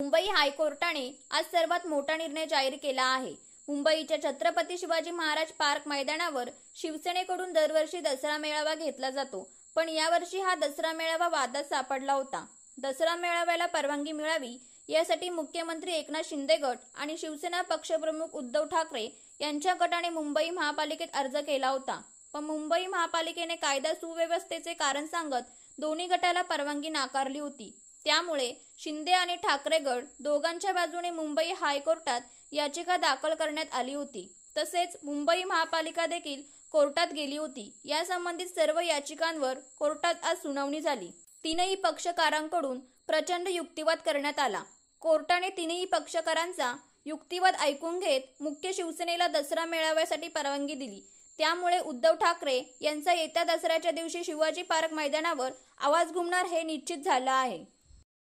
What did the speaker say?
मुंबई हायकोर्टाने आज सर्वात मोठा निर्णय जाहीर केला आहे मुंबईच्या छत्रपती शिवाजी महाराज पार्क मैदानावर शिवसेनेकडून दरवर्षी दसरा मेळावा घेतला जातो पण यावर्षी हा दसरा मेळावा वादात सापडला होता दसरा मेळाव्याला परवानगी मिळावी यासाठी मुख्यमंत्री एकनाथ शिंदे गट आणि शिवसेना पक्षप्रमुख उद्धव ठाकरे यांच्या गटाने मुंबई महापालिकेत अर्ज केला होता पण मुंबई महापालिकेने कायदा सुव्यवस्थेचे कारण सांगत दोन्ही गटाला परवानगी नाकारली होती त्यामुळे शिंदे आणि ठाकरेगड दोघांच्या बाजूने मुंबई हायकोर्टात याचिका दाखल करण्यात आली होती तसेच मुंबई महापालिका देखील कोर्टात गेली होती या संबंधित सर्व याचिकांवर कोर्टात आज सुनावणी झाली तीनही पक्षकारांकडून प्रचंड युक्तिवाद करण्यात आला कोर्टाने तीनही पक्षकारांचा युक्तिवाद ऐकून घेत मुख्य शिवसेनेला दसरा मेळाव्यासाठी परवानगी दिली त्यामुळे उद्धव ठाकरे यांचा येत्या दसऱ्याच्या दिवशी शिवाजी पार्क मैदानावर आवाज घुमणार हे निश्चित झालं आहे